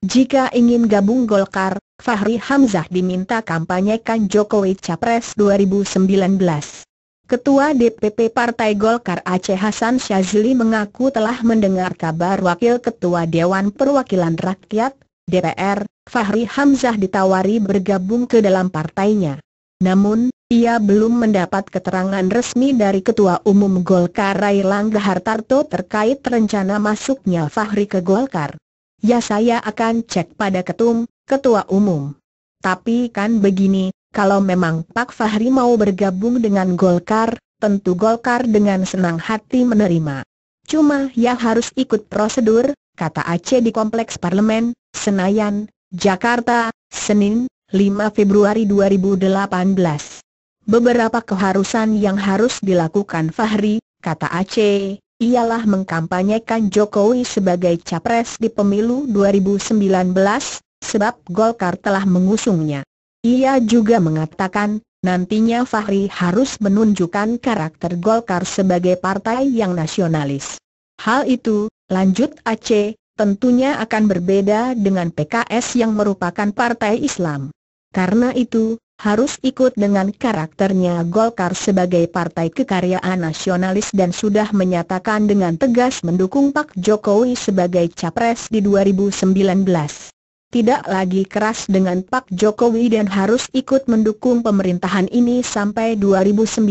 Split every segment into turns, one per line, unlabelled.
Jika ingin gabung Golkar, Fahri Hamzah diminta kampanyekan Jokowi Capres 2019. Ketua DPP Partai Golkar Aceh Hasan Syazli mengaku telah mendengar kabar Wakil Ketua Dewan Perwakilan Rakyat, DPR, Fahri Hamzah ditawari bergabung ke dalam partainya. Namun, ia belum mendapat keterangan resmi dari Ketua Umum Golkar Langga Hartarto terkait rencana masuknya Fahri ke Golkar ya saya akan cek pada ketum, ketua umum. Tapi kan begini, kalau memang Pak Fahri mau bergabung dengan Golkar, tentu Golkar dengan senang hati menerima. Cuma ya harus ikut prosedur, kata Aceh di Kompleks Parlemen, Senayan, Jakarta, Senin, 5 Februari 2018. Beberapa keharusan yang harus dilakukan Fahri, kata Aceh, ialah mengkampanyekan Jokowi sebagai capres di pemilu 2019, sebab Golkar telah mengusungnya. Ia juga mengatakan, nantinya Fahri harus menunjukkan karakter Golkar sebagai partai yang nasionalis. Hal itu, lanjut Aceh, tentunya akan berbeda dengan PKS yang merupakan partai Islam. Karena itu, harus ikut dengan karakternya Golkar sebagai partai kekaryaan nasionalis dan sudah menyatakan dengan tegas mendukung Pak Jokowi sebagai capres di 2019. Tidak lagi keras dengan Pak Jokowi dan harus ikut mendukung pemerintahan ini sampai 2019,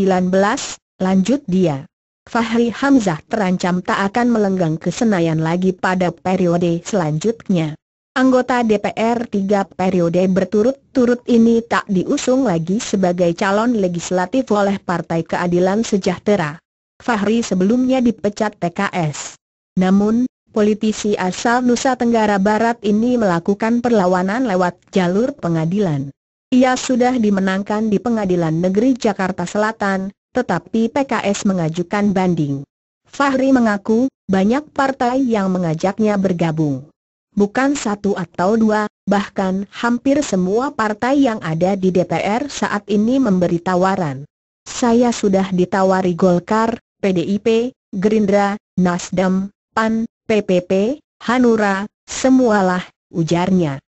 lanjut dia. Fahri Hamzah terancam tak akan melenggang ke Senayan lagi pada periode selanjutnya. Anggota DPR tiga periode berturut-turut ini tak diusung lagi sebagai calon legislatif oleh Partai Keadilan Sejahtera. Fahri sebelumnya dipecat PKS. Namun, politisi asal Nusa Tenggara Barat ini melakukan perlawanan lewat jalur pengadilan. Ia sudah dimenangkan di Pengadilan Negeri Jakarta Selatan, tetapi PKS mengajukan banding. Fahri mengaku, banyak partai yang mengajaknya bergabung bukan satu atau dua, bahkan hampir semua partai yang ada di DPR saat ini memberi tawaran. Saya sudah ditawari Golkar, PDIP, Gerindra, Nasdem, PAN, PPP, Hanura, semualah, ujarnya.